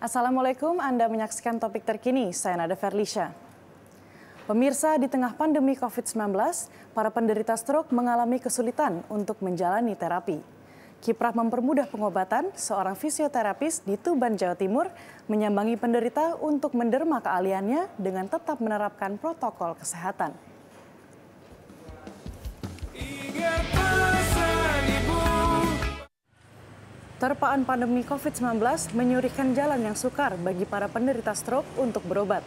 Assalamualaikum, Anda menyaksikan topik terkini. Saya Nada Ferlisha. Pemirsa, di tengah pandemi COVID-19, para penderita stroke mengalami kesulitan untuk menjalani terapi. Kiprah mempermudah pengobatan, seorang fisioterapis di Tuban, Jawa Timur, menyambangi penderita untuk menderma keahliannya dengan tetap menerapkan protokol kesehatan. terpaan pandemi COVID-19 menyurikan jalan yang sukar bagi para penderita stroke untuk berobat.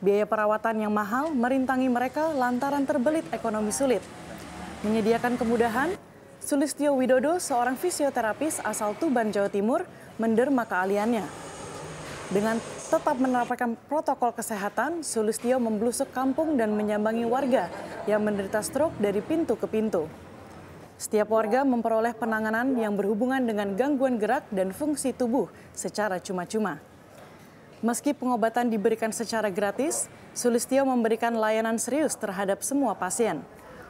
Biaya perawatan yang mahal merintangi mereka lantaran terbelit ekonomi sulit. Menyediakan kemudahan, Sulistyo Widodo, seorang fisioterapis asal Tuban, Jawa Timur, menderma keahliannya. Dengan tetap menerapkan protokol kesehatan, Sulistyo membelusuk kampung dan menyambangi warga yang menderita stroke dari pintu ke pintu. Setiap warga memperoleh penanganan yang berhubungan dengan gangguan gerak dan fungsi tubuh secara cuma-cuma. Meski pengobatan diberikan secara gratis, Sulistyo memberikan layanan serius terhadap semua pasien.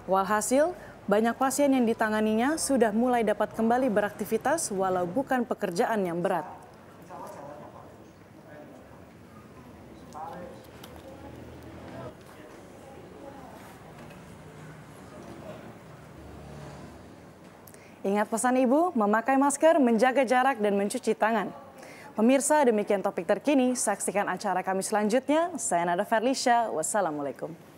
Walhasil, banyak pasien yang ditanganinya sudah mulai dapat kembali beraktivitas walau bukan pekerjaan yang berat. Ingat pesan ibu, memakai masker, menjaga jarak, dan mencuci tangan. Pemirsa, demikian topik terkini. Saksikan acara kami selanjutnya. Saya Nada Ferlisha. Wassalamualaikum.